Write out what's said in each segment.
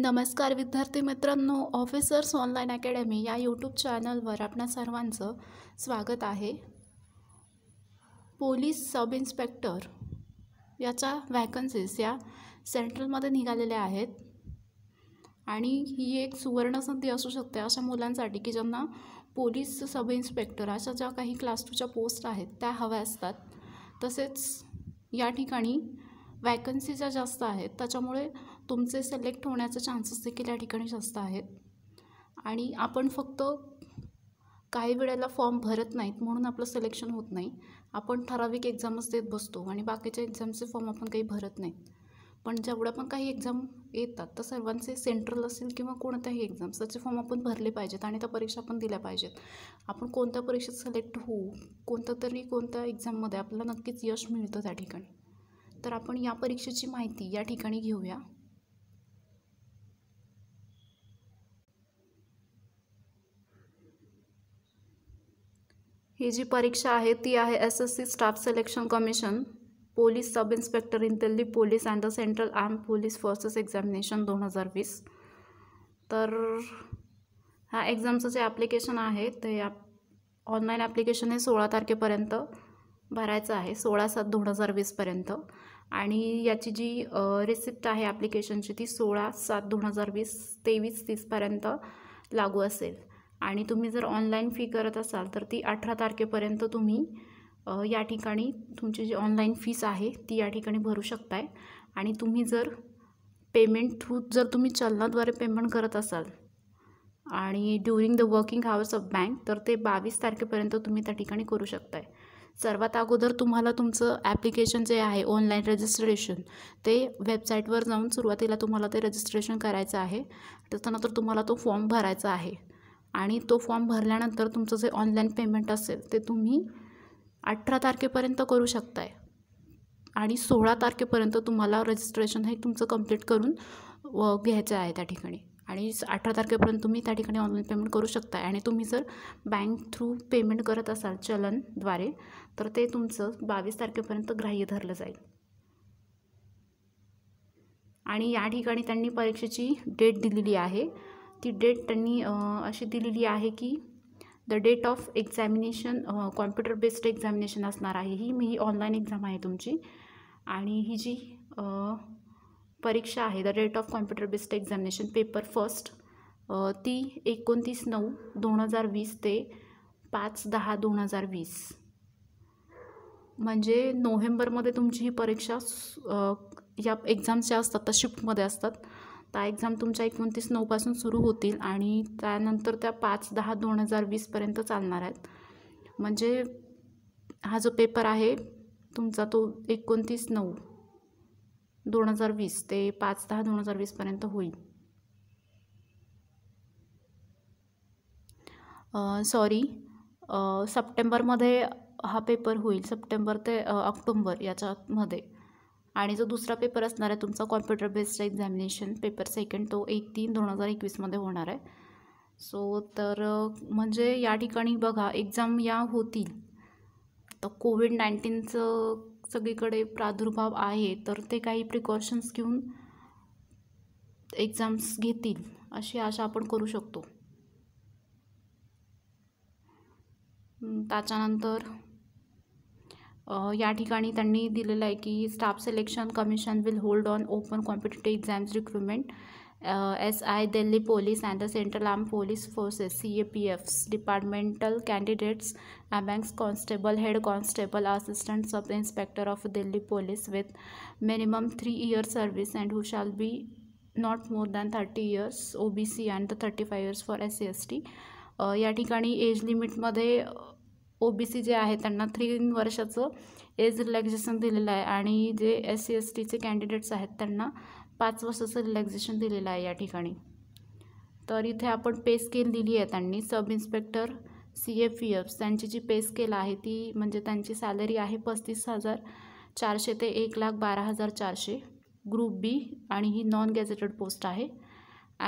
नमस्कार विद्यार्थी मित्रांनो ऑफिसर्स ऑनलाईन अकॅडमी या यूट्यूब चॅनलवर आपणा सर्वांचं स्वागत आहे पोलीस सब इन्स्पेक्टर याच्या वॅकन्सीज या सेंट्रलमध्ये निघालेल्या आहेत आणि ही एक सुवर्णसंधी असू शकते अशा मुलांसाठी की ज्यांना पोलीस सब इन्स्पेक्टर अशा ज्या काही क्लास टूच्या पोस्ट आहेत त्या हव्या असतात तसेच या ठिकाणी वॅकन्सी ज्या जास्त आहेत त्याच्यामुळे तुमचे सिलेक्ट होण्याचे चान्सेस देखील या ठिकाणी जास्त आहेत आणि आपण फक्त काही वेळेला फॉर्म भरत नाहीत म्हणून आपलं सिलेक्शन होत नाही आपण ठराविक एक्झामच देत बसतो आणि बाकीच्या एक्झामचे फॉर्म आपण काही भरत नाहीत पण जेवढ्या पण काही एक्झाम येतात तर सर्वांचे सेंट्रल असेल किंवा कोणत्याही एक्झाम्स त्याचे फॉर्म आपण भरले पाहिजेत आणि त्या परीक्षा आपण दिल्या पाहिजेत आपण कोणत्या परीक्षेत सिलेक्ट होऊ कोणत्या तरी कोणत्या एक्झाममध्ये आपल्याला नक्कीच यश मिळतं त्या ठिकाणी तर आपण या परीक्षेची माहिती या ठिकाणी घेऊया ही जी परीक्षा आहे ती आहे S S C staff selection commission police sub inspector in Delhi police and the central arm police forces examination दोन हजार वीस तर हा एक्झामचं जे ॲप्लिकेशन आहे ते आप ऑनलाईन ॲप्लिकेशन हे सोळा तारखेपर्यंत भरायचं आहे सोळा सात दोन हजार वीसपर्यंत आणि याची जी रिसिप्ट आहे ॲप्लिकेशनची ती सोळा सात दोन हजार वीस तेवीस तीसपर्यंत लागू असेल आणि तुम्ही जर ऑनलाईन फी करत असाल तर ती अठरा तारखेपर्यंत तुम्ही या ठिकाणी तुमची जी ऑनलाईन फीस आहे ती या ठिकाणी भरू शकताय आणि तुम्ही जर पेमेंट थ्रू जर तुम्ही चलनाद्वारे पेमेंट करत असाल आणि during the working hours of bank तर ते बावीस तारखेपर्यंत तुम्ही त्या ठिकाणी करू शकताय सर्वात अगोदर तुम्हाला तुमचं ॲप्लिकेशन जे आहे ऑनलाईन रजिस्ट्रेशन ते वेबसाईटवर जाऊन सुरुवातीला तुम्हाला ते रजिस्ट्रेशन करायचं आहे त्याच्यानंतर तुम्हाला तो फॉर्म भरायचा आहे आणि तो फॉर्म भरल्यानंतर तुमचं जे ऑनलाईन पेमेंट असेल ते तुम्ही अठरा तारखेपर्यंत करू शकताय आणि सोळा तारखेपर्यंत तुम्हाला रजिस्ट्रेशन हे तुमचं कंप्लीट करून घ्यायचं आहे त्या ठिकाणी आणि अठरा तारखेपर्यंत तुम्ही त्या ठिकाणी ऑनलाईन पेमेंट करू शकता आणि तुम्ही जर बँक थ्रू पेमेंट करत असाल चलनद्वारे तर ते तुमचं बावीस तारखेपर्यंत ग्राह्य धरलं जाईल आणि या ठिकाणी त्यांनी परीक्षेची डेट दिलेली आहे ती डेट त्यांनी अशी दिलेली आहे की the date of examination computer based examination असणार आहे ही मी ही ऑनलाईन एक्झाम आहे तुमची आणि ही जी परीक्षा आहे the date of computer based examination paper first ती एकोणतीस नऊ दोन हजार वीस ते पाच दहा दोन हजार वीस म्हणजे नोव्हेंबरमध्ये तुमची ही परीक्षा या एक्झाम्स ज्या असतात त्या शिफ्टमध्ये असतात त्या एक्झाम तुमच्या एकोणतीस नऊपासून सुरू होतील आणि त्यानंतर त्या पाच दहा दोन हजार वीसपर्यंत चालणार आहेत म्हणजे हा जो पेपर आहे तुमचा तो एकोणतीस नऊ दोन हजार वीस ते पाच दहा दोन हजार वीसपर्यंत होईल सॉरी सप्टेंबरमध्ये हा पेपर होईल सप्टेंबर ते ऑक्टोंबर याच्यामध्ये आणि जो दुसरा पेपर असणार आहे तुमचा computer based examination paper second तो एक तीन दोन हजार एकवीसमध्ये होणार आहे सो तर म्हणजे या ठिकाणी बघा एक्झाम या होतील तर कोविड नाईन्टीनचं सगळीकडे प्रादुर्भाव आहे तर ते काही प्रिकॉशन्स घेऊन एक्झाम्स घेतील अशी आशा आपण करू शकतो त्याच्यानंतर या ठिकाणी त्यांनी दिलेलं आहे की staff selection commission will hold on open competitive exams recruitment S I Delhi police and the central arm police forces C A P Fs departmental candidates amongst constable head constable assistant sub inspector of Delhi police with minimum three year service and who shall be not more than thirty years O B C and the thirty five years for S C S T या ठिकाणी age लिमिटमध्ये OBC जे आहे त्यांना three वर्षाचं age relaxation दिलेलं आहे आणि जे एस सी एस टीचे कॅन्डिडेट्स आहेत त्यांना पाच वर्षाचं रिलॅक्झेशन दिलेलं आहे या ठिकाणी तर इथे आपण पे स्केल दिली आहे त्यांनी sub inspector C F E F त्यांची जी पे स्केल आहे ती म्हणजे त्यांची सॅलरी आहे पस्तीस हजार चारशे ते एक लाख बारा हजार चारशे ग्रुप बी आणि ही नॉन गॅझेटेड पोस्ट आहे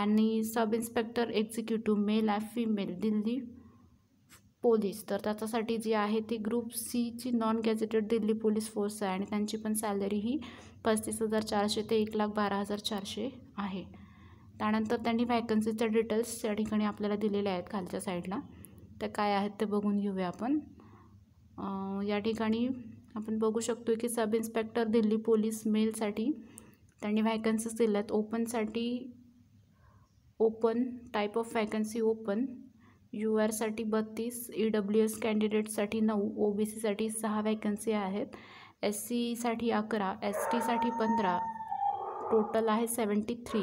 आणि सब इन्स्पेक्टर एक्झिक्युटिव्ह मेल आहे फीमेल दिल्ली पोलीस तर त्याच्यासाठी जी आहे ती ग्रुप सीची non gazetted Delhi police force आहे आणि त्यांची पण सॅलरी ही पस्तीस हजार चारशे ते एक लाख बारा हजार चारशे आहे त्यानंतर त्यांनी व्हॅकन्सीच्या डिटेल्स या ठिकाणी आपल्याला दिलेल्या आहेत खालच्या साईडला त्या काय आहेत ते बघून घेऊया आपण या ठिकाणी आपण बघू शकतो की सब इन्स्पेक्टर दिल्ली पोलीस मेलसाठी त्यांनी व्हॅकन्सीज दिल्या आहेत ओपनसाठी open type of vacancy open U आरसाठी बत्तीस ई डब्ल्यू एस कॅन्डिडेटसाठी नऊ ओ बी सीसाठी सहा वॅकन्सी आहेत एस सीसाठी अकरा एस टीसाठी पंधरा टोटल आहे सेवन्टी थ्री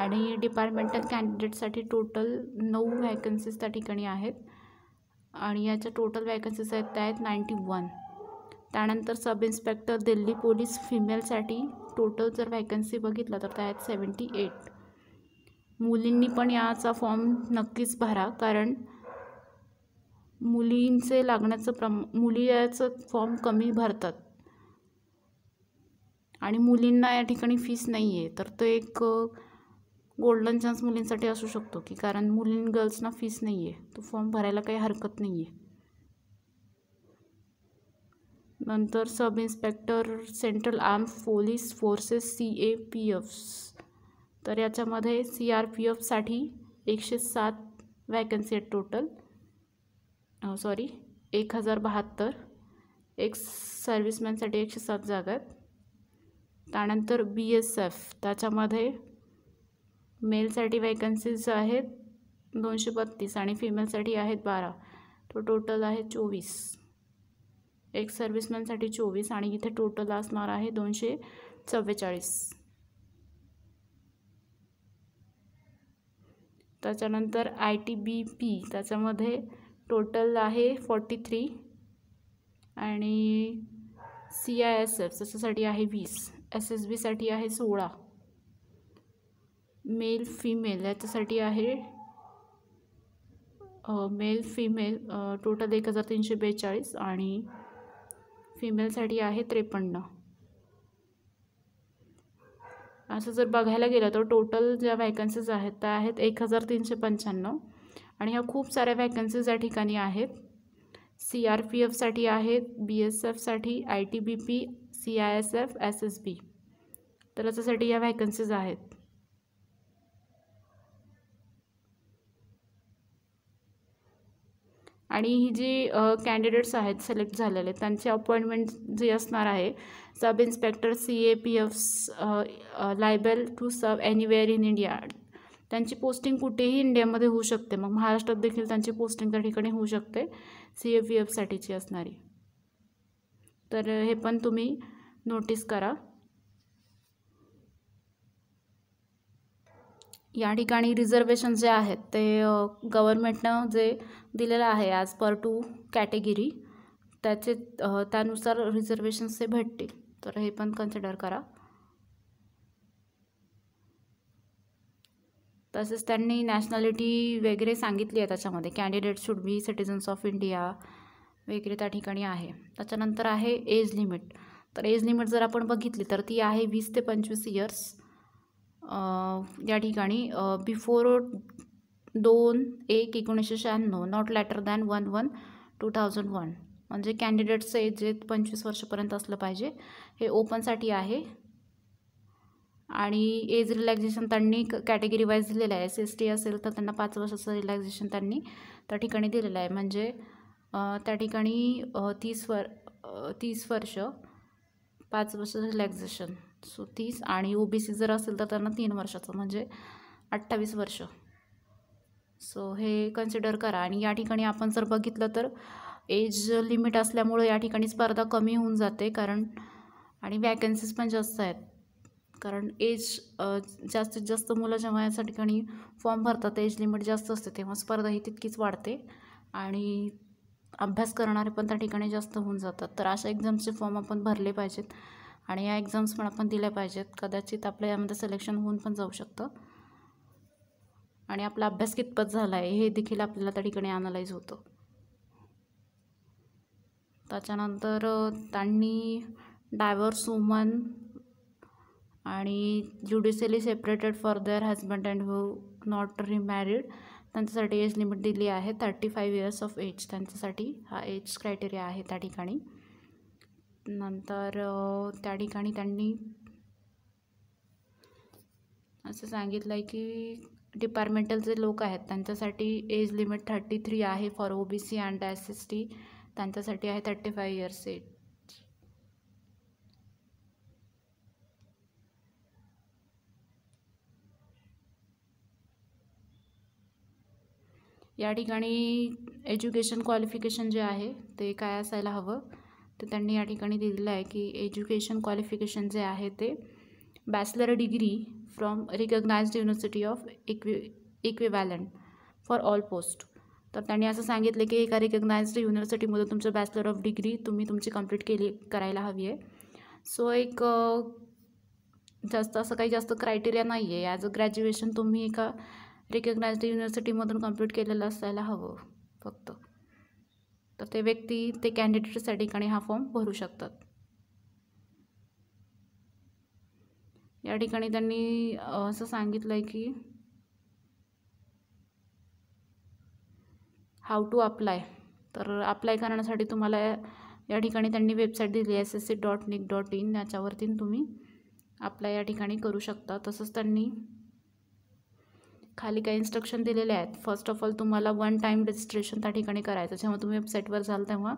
आणि डिपार्टमेंटल कॅन्डिडेटसाठी टोटल नऊ वॅकन्सीज त्या ठिकाणी आहेत आणि याच्या टोटल वॅकन्सीज आहेत त्या आहेत नाईंटी वन त्यानंतर सब इन्स्पेक्टर दिल्ली पोलीस फिमेलसाठी टोटल जर वॅकन्सी बघितलं तर त्या आहेत सेवन्टी एट मुलींनी पण याचा फॉर्म नक्कीच भरा कारण मुलींचे लागण्याचं प्रम मुली याचं फॉर्म कमी भरतात आणि मुलींना या ठिकाणी फीस नाही आहे तर तो एक गोल्डन चान्स मुलींसाठी असू शकतो की कारण मुलीं गर्ल्सना फीस नाही आहे तो फॉर्म भरायला काही हरकत नाही आहे नंतर sub inspector central arm police forces C A P Fs तर याच्यामध्ये सी आर पी एफसाठी एकशे सात वॅकन्सी आहेत टोटल सॉरी एक हजार बहात्तर एक्स सर्व्हिसमॅनसाठी एकशे सात जागा आहेत त्यानंतर बी एस एफ त्याच्यामध्ये मेलसाठी वॅकन्सीज आहेत दोनशे बत्तीस आणि फिमेलसाठी आहेत बारा तो टोटल आहे चोवीस एक सर्व्हिसमॅनसाठी चोवीस आणि इथे टोटल असणार आहे दोनशे चव्वेचाळीस त्याच्यानंतर आय टी बी पी त्याच्यामध्ये टोटल आहे फॉर्टी थ्री आणि सी आय एस एफ त्याच्यासाठी आहे वीस एस एस बीसाठी आहे सोळा मेल फिमेल याच्यासाठी आहे मेल फिमेल टोटल एक हजार तीनशे बेचाळीस आणि फिमेलसाठी आहे त्रेपन्न असं जर बघायला गेलं तर टोटल ज्या व्हॅकन्सीज आहेत त्या आहेत एक हजार तीनशे पंच्याण्णव आणि ह्या खूप साऱ्या वॅकन्सीज या ठिकाणी आहेत सी आर पी एफसाठी आहेत बी एस एफसाठी I T B P C I S F S S B तर याच्यासाठी या व्हॅकन्सीज आहेत आणि ही जी कॅन्डिडेट्स आहेत सिलेक्ट झालेले त्यांचे अपॉइंटमेंट जे असणार आहे sub inspector C A P F liable to sub anywhere in India त्यांची पोस्टिंग कुठेही इंडियामध्ये होऊ शकते मग महाराष्ट्रात देखील त्यांची पोस्टिंग त्या ठिकाणी होऊ शकते सी ए पी एफसाठीची असणारी तर हे पण तुम्ही नोटीस करा या ठिकाणी रिझर्वेशन जे आहेत ते गव्हर्मेंटनं जे दिलेला आहे ॲज पर टू कॅटेगिरी त्याचे त्यानुसार रिझर्वेशन्स ते भेटतील तर हे पण कन्सिडर करा तसेच त्यांनी नॅशनॅलिटी वगैरे सांगितली आहे त्याच्यामध्ये candidate should be citizens of India वगैरे त्या ठिकाणी आहे त्याच्यानंतर आहे एज लिमिट तर एज लिमिट जर आपण बघितली तर ती आहे वीस ते पंचवीस इयर्स या ठिकाणी बिफोर दोन एक एकोणीसशे शहाण्णव not later than one one two thousand one म्हणजे कॅन्डिडेटचं एज जे पंचवीस वर्षापर्यंत असलं पाहिजे हे ओपनसाठी आहे आणि एज रिलॅक्झेशन त्यांनी कॅटेगरी वाईज दिलेलं आहे एस एस टी असेल तर त्यांना पाच वर्षाचं रिलॅक्झेशन त्यांनी त्या ठिकाणी दिलेलं आहे म्हणजे त्या ठिकाणी तीस वर तीस वर्ष पाच वर्ष रिलॅक्झेशन सो तीस आणि ओ बी सी जर असेल तर त्यांना तीन वर्षाचं म्हणजे अठ्ठावीस वर्ष सो हे कन्सिडर करा आणि या ठिकाणी आपण जर बघितलं तर एज लिमिट असल्यामुळं या ठिकाणी स्पर्धा कमी होऊन जाते कारण आणि वॅकन्सीज पण जास्त आहेत कारण एज जास्तीत जास्त मुलं जेव्हा याच्या ठिकाणी फॉर्म भरतात एज लिमिट जास्त असते तेव्हा स्पर्धा ही तितकीच वाढते आणि अभ्यास करणारे पण त्या ठिकाणी जास्त होऊन जातात तर अशा एक्झाम्सचे फॉर्म आपण भरले पाहिजेत आणि या एक्झाम्स पण आपण दिल्या पाहिजेत कदाचित आपल्या यामध्ये सिलेक्शन होऊन पण जाऊ शकतं आणि आपला अभ्यास कितपत झाला आहे हे देखील आपल्याला त्या ठिकाणी ॲनालाइज होतं त्याच्यानंतर त्यांनी divorce woman and judicially separated for their husband and who not remarried त्यांच्यासाठी एज लिमिट दिली आहे thirty five years of age त्यांच्यासाठी हा एज क्रायटेरिया आहे त्या ठिकाणी नंतर त्या ठिकाणी त्यांनी असं सांगितलं आहे की डिपार्टमेंटल जे लोक आहेत त्यांच्यासाठी एज लिमिट थर्टी थ्री आहे for O B C and S S T त्यांच्यासाठी आहे थर्टी फाय इयर्स एज या ठिकाणी एज्युकेशन क्वालिफिकेशन जे आहे ते काय असायला हवं तर त्यांनी या ठिकाणी दिलेलं आहे की एज्युकेशन क्वालिफिकेशन जे आहे ते bachelor degree from recognized university of equi equivalent for all post तर त्यांनी असं सांगितलं की एका रिकग्नाइज्ड युनिव्हर्सिटीमधून तुमचं बॅचलर ऑफ डिग्री तुम्ही तुमची कंप्लीट केली करायला हवी आहे सो एक जास्त असं काही जास्त क्रायटेरिया नाही आहे ॲज अ ग्रॅज्युएशन तुम्ही एका रिकग्नाइज्ड युनिव्हर्सिटीमधून कम्प्लीट केलेलं असायला हवं फक्त तर ते व्यक्ती ते कॅन्डिडेटच्या ठिकाणी हा फॉर्म भरू शकतात या ठिकाणी त्यांनी असं सांगितलं आहे की हाऊ टू अप्लाय तर अप्लाय करण्यासाठी तुम्हाला या ठिकाणी त्यांनी वेबसाईट दिली S S C dot nic dot in याच्यावरती तुम्ही अप्लाय या ठिकाणी करू शकता तसंच त्यांनी खाली काही इन्स्ट्रक्शन दिलेले आहेत फर्स्ट ऑफ ऑल तुम्हाला वन टाईम रजिस्ट्रेशन त्या ठिकाणी करायचं जेव्हा तुम्ही वेबसाईटवर जाल तेव्हा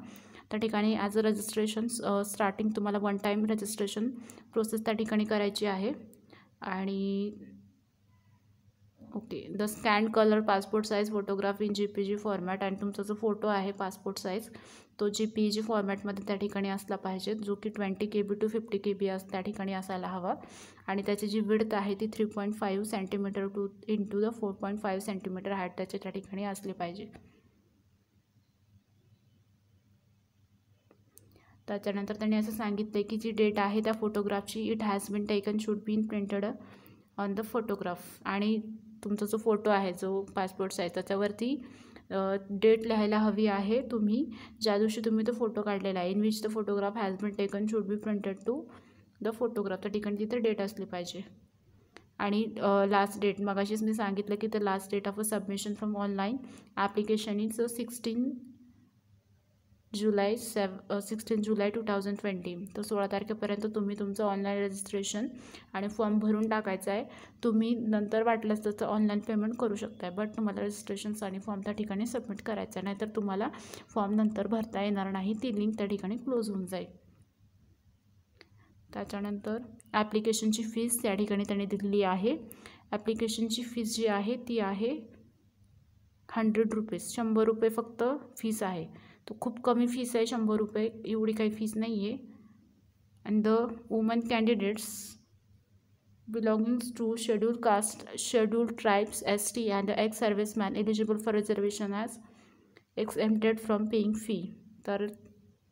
त्या ठिकाणी ॲज अ रजिस्ट्रेशन स्टार्टिंग तुम्हाला वन टाईम रजिस्ट्रेशन प्रोसेस त्या ठिकाणी करायची आहे आणि okay the scan colour passport size photograph in J P G format आणि तुमचा जो फोटो आहे पासपोर्ट साईज तो जी पी जी फॉर्मॅटमध्ये त्या ठिकाणी असला पाहिजे जो की twenty K B to fifty K B अस त्या ठिकाणी असायला हवा आणि त्याची जी विडत आहे ती three point five centimetre to into the four point five centimetre height त्याची त्या ठिकाणी असली पाहिजे त्याच्यानंतर त्यांनी असं सांगितलं की जी डेट आहे त्या फोटोग्राफची it has been taken should been printed on the photograph आणि तुमचा जो फोटो आहे जो पासपोर्ट साईज त्याच्यावरती डेट लिहायला हवी आहे तुम्ही ज्या दिवशी तुम्ही तो फोटो काढलेला आहे in which the photograph has been taken should be printed to the photograph त्या ठिकाणी तिथे डेट असली पाहिजे आणि लास्ट डेट मगाशीच मी सांगितलं की the last date of a submission from online application is sixteen July सेव sixteen July two thousand twenty तर सोळा तारखेपर्यंत तुम्ही तुमचं ऑनलाईन रजिस्ट्रेशन आणि फॉर्म भरून टाकायचा आहे तुम्ही नंतर वाटलंच तर ऑनलाईन पेमेंट करू शकताय बट तुम्हाला रजिस्ट्रेशन्स आणि फॉर्म त्या ठिकाणी सबमिट करायचा आहे नाहीतर तुम्हाला फॉर्म नंतर भरता येणार नाही ती लिंक त्या ठिकाणी क्लोज होऊन जाईल त्याच्यानंतर ॲप्लिकेशनची फीज त्या ठिकाणी त्यांनी दिलेली आहे ॲप्लिकेशनची फीस जी आहे ती आहे हंड्रेड रुपीज शंभर रुपये फक्त फीस आहे तो खूप कमी फीस आहे शंभर रुपये एवढी काही फीस नाही आहे and the woman candidates schedule caste schedule tribes S T ex service man eligible for reservation as ex एमटेड फ्रॉम पेईंग फी तर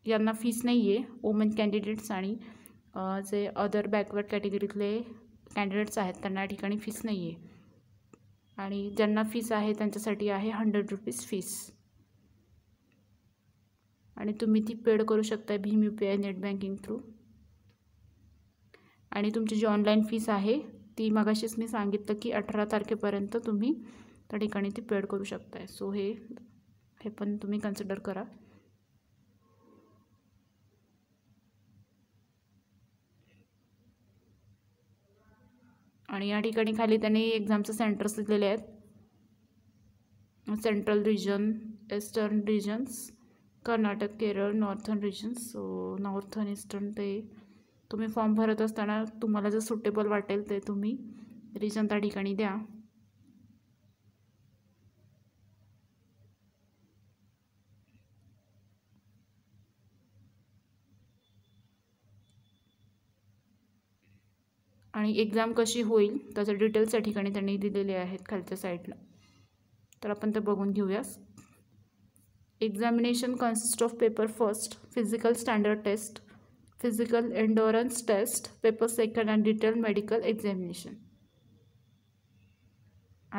यांना फीस नाही आहे वुमन कॅन्डिडेट्स आणि जे अदर बॅकवर्ड कॅटेगरीतले कॅन्डिडेट्स आहेत त्यांना या ठिकाणी फीस नाही आहे आणि ज्यांना फीस आहे त्यांच्यासाठी आहे हंड्रेड रुपीज फीस आणि तुम्ही ती पेड करू शकता भीम U P I net banking through आणि तुमची जी ऑनलाईन फीस आहे ती मगाशीच मी सांगितलं की अठरा तारखेपर्यंत तुम्ही त्या ठिकाणी ती पेड करू शकताय सो हे हे पण तुम्ही कन्सिडर करा आणि या ठिकाणी खाली त्यांनी एक्झामचं सेंटर्स दिलेले आहेत central region eastern regions Karnataka Kerala northern regions so northern eastern ते तुम्ही फॉर्म भरत असताना तुम्हाला जर सुटेबल वाटेल ते तुम्ही रिजन त्या ठिकाणी द्या आणि एक्झाम कशी होईल त्याचे डिटेल्स या ठिकाणी त्यांनी दिलेले आहेत खालच्या साईडला तर आपण ते बघून घेऊयास examination consists of paper first physical standard test physical endurance test paper second and detailed medical examination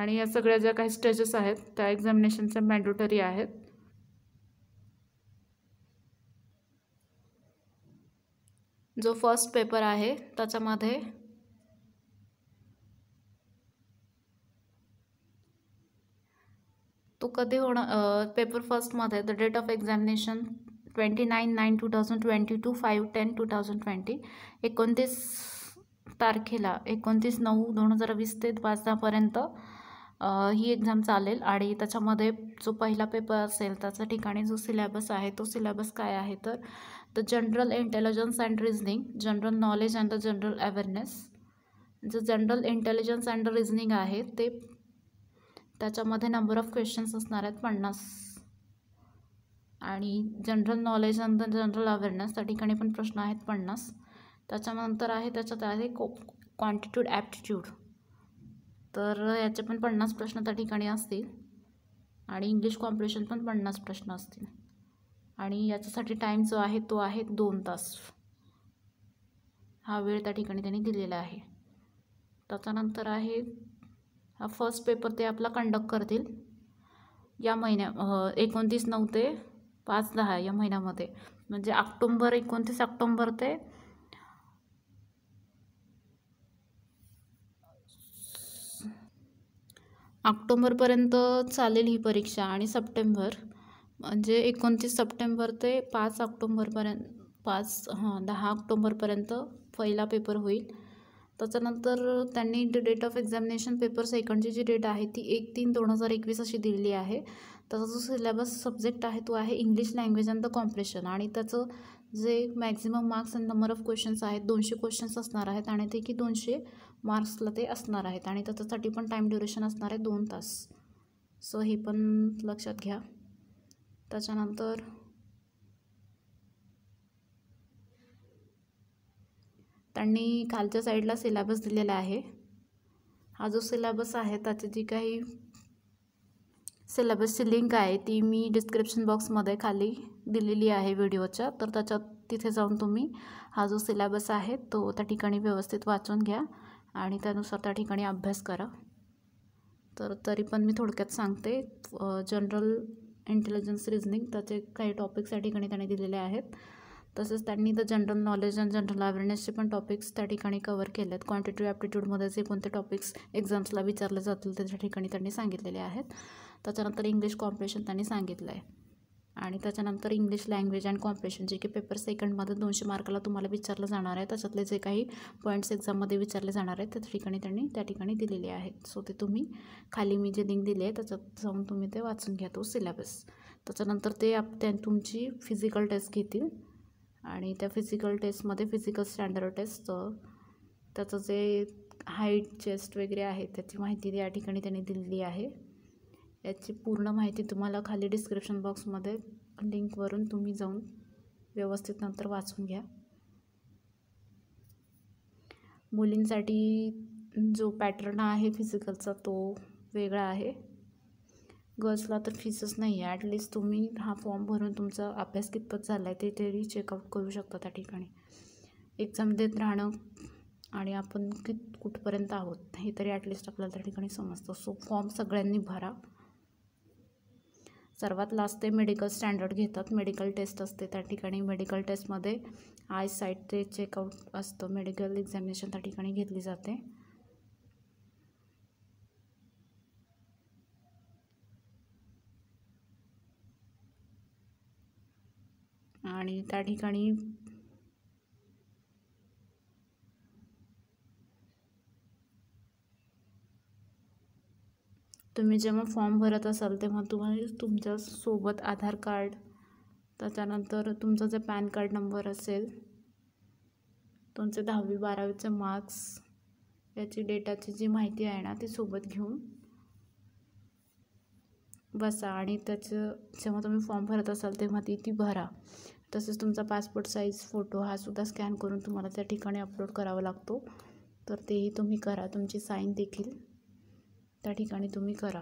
आणि या सगळ्या ज्या काही स्टेजेस आहेत त्या एक्झामिनेशनच्या मॅन्डेटरी आहेत जो फर्स्ट पेपर आहे त्याच्यामध्ये तो कधी होणार पेपर फर्स्टमध्ये the date of examination twenty nine nine two thousand twenty two five ten two thousand twenty एकोणतीस तारखेला एकोणतीस नऊ दोन हजार वीस ते पाच दहापर्यंत ही एक्झाम चालेल आणि त्याच्यामध्ये जो पहिला पेपर असेल त्याच्या ठिकाणी जो सिलेबस आहे तो सिलेबस काय आहे तर the general intelligence and reasoning general knowledge and the general awareness जो जनरल इंटेलिजन्स अँड रिजनिंग आहे ते त्याच्यामध्ये नंबर ऑफ क्वेश्चन्स असणार आहेत पन्नास आणि जनरल नॉलेज नंतर जनरल अवेअरनेस त्या ठिकाणी पण प्रश्न आहेत पन्नास त्याच्यानंतर आहे त्याच्यात आहे को क्वांटिट्यूड ॲप्टिट्यूड तर याचे पण पन्नास प्रश्न त्या ठिकाणी असतील आणि इंग्लिश कॉम्पिटिशन पण पन्नास प्रश्न असतील आणि याच्यासाठी टाईम जो आहे तो आहे दोन तास हा वेळ त्या ठिकाणी त्यांनी दिलेला आहे त्याच्यानंतर आहे हा फर्स्ट पेपर ते आपला कंडक्ट करतील या महिन्या एकोणतीस नऊ ते पाच दहा या महिन्यामध्ये म्हणजे ऑक्टोंबर एकोणतीस ऑक्टोंबर ते ऑक्टोंबरपर्यंत चालेल ही परीक्षा आणि सप्टेंबर म्हणजे एकोणतीस सप्टेंबर ते पाच ऑक्टोंबरपर्यंत पाच हां दहा ऑक्टोंबरपर्यंत पहिला पेपर होईल त्याच्यानंतर त्यांनी डेट ऑफ एक्झामिनेशन पेपर सेकंडची जी डेट आहे ती एक तीन दोन हजार एकवीस अशी दिलेली आहे त्याचा जो सिलेबस सब्जेक्ट आहे तो आहे English language and the competition आणि त्याचं जे maximum marks and number of questions आहेत दोनशे क्वेश्चन्स असणार आहेत आणि ते की दोनशे मार्क्सला ते असणार आहेत आणि त्याच्यासाठी पण टाईम ड्युरेशन असणार आहे दोन तास सो हे पण लक्षात घ्या त्याच्यानंतर आणि खालच्या साईडला सिलेबस दिलेला आहे हा जो सिलेबस आहे त्याची जी काही सिलेबसची लिंक आहे ती मी डिस्क्रिप्शन बॉक्समध्ये खाली दिलेली आहे व्हिडिओच्या तर त्याच्यात तिथे जाऊन तुम्ही हा जो सिलेबस आहे तो त्या ठिकाणी व्यवस्थित वाचून घ्या आणि त्यानुसार त्या ठिकाणी अभ्यास करा तर तरी पण मी थोडक्यात सांगते जनरल इंटेलिजन्स रिजनिंग त्याचे काही टॉपिक्स या ठिकाणी त्याने दिलेले आहेत तसंच त्यांनी the general knowledge and general अवेअरनेसचे पण टॉपिक्स त्या ठिकाणी कवर केले आहेत क्वांटिटिव्ह ॲप्टिट्यूडमध्ये जे कोणते टॉपिक्स एक्झाम्सला विचारले जातील त्याच्या ठिकाणी त्यांनी सांगितलेले आहेत त्याच्यानंतर इंग्लिश कॉम्पिटिशन त्यांनी सांगितलं आहे आणि त्याच्यानंतर इंग्लिश लँग्वेज अँड कॉम्पिटिशन जे की पेपर सेकंडमध्ये दोनशे मार्काला तुम्हाला विचारलं जाणार आहे त्याच्यातले जे काही पॉईंट्स एक्झाममध्ये विचारले जाणार आहेत त्या ठिकाणी त्यांनी त्या ठिकाणी दिलेले आहेत सो ते तुम्ही खाली मी जे लिंक दिले आहे त्याच्यात जाऊन तुम्ही ते वाचून घ्या तो सिलेबस त्याच्यानंतर ते आप त्या तुमची फिजिकल टेस्ट घेतील आणि त्या फिजिकल टेस्टमध्ये फिजिकल स्टँडर्ड टेस्टचं त्याचं जे हाईट चेस्ट वगैरे आहे त्याची माहिती या ठिकाणी त्यांनी दिलेली आहे याची पूर्ण माहिती तुम्हाला खाली डिस्क्रिप्शन बॉक्समध्ये लिंकवरून तुम्ही जाऊन व्यवस्थित नंतर वाचून घ्या मुलींसाठी जो पॅटर्न आहे फिजिकलचा तो वेगळा आहे गर्ल्सला तर फीसच नाही आहे ॲटलिस्ट तुम्ही हा फॉर्म भरून तुमचा अभ्यास कितपत झाला आहे ते तरी चेकआउट करू शकता त्या ठिकाणी एक्झाम देत राहणं आणि आपण कित कुठपर्यंत आहोत हे तरी ॲटलिस्ट आपल्याला त्या ठिकाणी समजतं सो फॉर्म सगळ्यांनी भरा सर्वात लास्ट ते मेडिकल स्टँडर्ड घेतात मेडिकल टेस्ट असते त्या ठिकाणी मेडिकल टेस्टमध्ये आय साईट ते चेकआउट असतं मेडिकल एक्झामिनेशन त्या ठिकाणी घेतली जाते आणि त्या ठिकाणी तुम्ही जेव्हा फॉर्म भरत असाल तेव्हा तुम्हाला तुमच्या सोबत आधार कार्ड त्याच्यानंतर तुमचा जे पॅन कार्ड नंबर असेल तुमचे दहावी बारावीचे मार्क्स याची डेटाची जी माहिती आहे ना ती सोबत घेऊन बसा आणि त्याचं जेव्हा तुम्ही फॉर्म भरत असाल तेव्हा ती ती भरा तसेच तुमचा पासपोर्ट साईज फोटो हा सुद्धा स्कॅन करून तुम्हाला त्या ठिकाणी अपलोड करावा लागतो तर तेही तुम्ही करा तुमची साईन देखील त्या ठिकाणी तुम्ही करा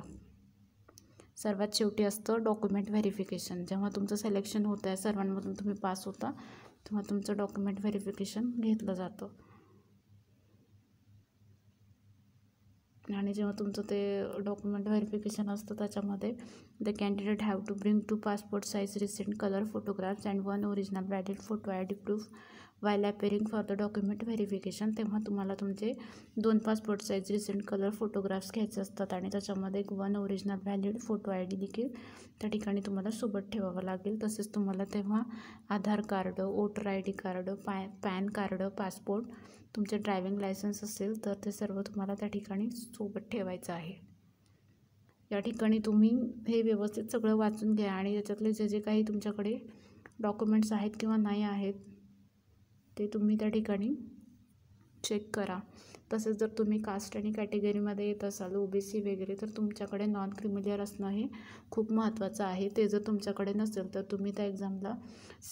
सर्वात शेवटी असतं डॉक्युमेंट व्हेरिफिकेशन जेव्हा तुमचं सिलेक्शन होतं आहे सर्वांमधून तुम्ही पास होता तेव्हा तुमचं डॉक्युमेंट व्हेरिफिकेशन घेतलं जातं आणि जेव्हा तुमचं ते डॉक्युमेंट व्हेरिफिकेशन असतं त्याच्यामध्ये the candidate have to bring two passport size recent colour photographs and one original valid photo I D proof while appearing for the document verification तेव्हा तुम्हाला तुमचे दोन passport size recent colour photographs घ्यायचे असतात आणि त्याच्यामध्ये एक one original valid photo I D देखील त्या ठिकाणी तुम्हाला सोबत ठेवावं लागेल तसेच तुम्हाला तेव्हा Aadhaar card voter I D card पॅ पॅन कार्ड पासपोर्ट तुमचे ड्रायव्हिंग लायसन्स असेल तर ते सर्व तुम्हाला त्या ठिकाणी सोबत ठेवायचं आहे या ठिकाणी तुम्ही हे व्यवस्थित सगळं वाचून घ्या आणि याच्यातले जे जे काही तुमच्याकडे डॉक्युमेंट्स आहेत किंवा नाही आहेत ते तुम्ही त्या ठिकाणी चेक करा तसेच जर तुम्ही कास्ट आणि कॅटेगरीमध्ये येत असाल ओ बी सी वगैरे तर तुमच्याकडे नॉन क्रिमिलियर असणं हे खूप महत्त्वाचं आहे ते जर तुमच्याकडे नसेल तर तुम्ही त्या एक्झामला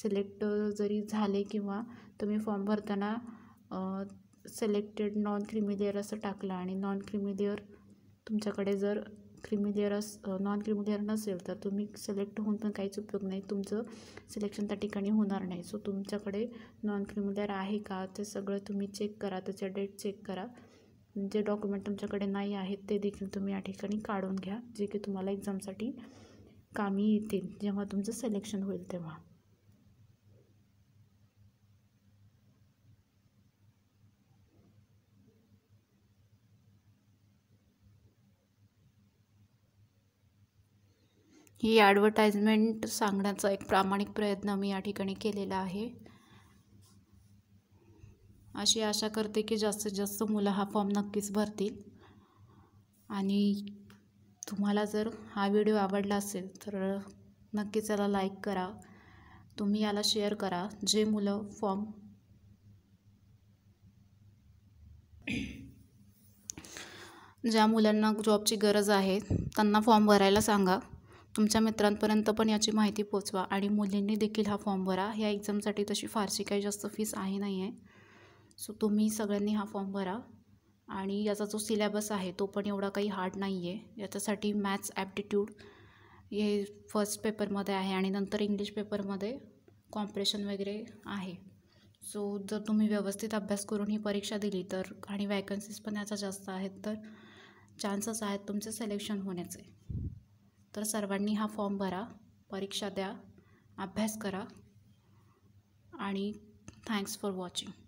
सिलेक्ट जरी झाले किंवा तुम्ही फॉर्म भरताना सिलेक्टेड नॉन क्रिमिलियर असं टाकलं आणि नॉन क्रिमिलियर तुमच्याकडे जर क्रिमिलेअर अस नॉन क्रिमिलेअर नसेल तर तुम्ही सिलेक्ट होऊन पण काहीच उपयोग नाही तुमचं सिलेक्शन त्या ठिकाणी होणार नाही सो तुमच्याकडे नॉन क्रीमी आहे का ते सगळं तुम्ही चेक करा त्याच्या डेट चेक करा जे डॉक्युमेंट तुमच्याकडे नाही आहेत ते देखील तुम्ही या ठिकाणी काढून घ्या जे की तुम्हाला एक्झामसाठी कामी येतील जेव्हा तुमचं सिलेक्शन होईल तेव्हा ही ॲडव्हर्टाईजमेंट सांगण्याचा एक प्रामाणिक प्रयत्न मी या ठिकाणी केलेला आहे अशी आशा करते की जास्तीत जास्त मुलं हा फॉर्म नक्कीच भरतील आणि तुम्हाला जर हा व्हिडिओ आवडला असेल तर नक्कीच याला लाईक करा तुम्ही याला शेअर करा जे मुलं फॉर्म ज्या मुलांना जॉबची गरज आहे त्यांना फॉर्म भरायला सांगा तुमच्या मित्रांपर्यंत पण याची माहिती पोचवा आणि मुलींनी देखील हा फॉर्म भरा ह्या एक्झामसाठी तशी फारशी काही जास्त फीस आहे नाही आहे सो तुम्ही सगळ्यांनी हा फॉर्म भरा आणि याचा जो सिलेबस आहे तो पण एवढा काही हार्ड नाही आहे याच्यासाठी मॅथ्स ॲप्टिट्यूड हे फर्स्ट पेपरमध्ये आहे आणि नंतर इंग्लिश पेपरमध्ये कॉम्प्रेशन वगैरे आहे सो जर तुम्ही व्यवस्थित अभ्यास करून ही परीक्षा दिली तर आणि वॅकन्सीज पण याचा जास्त आहेत तर चान्सेस आहेत तुमचे सिलेक्शन होण्याचे तर सर्वांनी हा फॉर्म भरा परीक्षा द्या अभ्यास करा आणि थँक्स फॉर वॉचिंग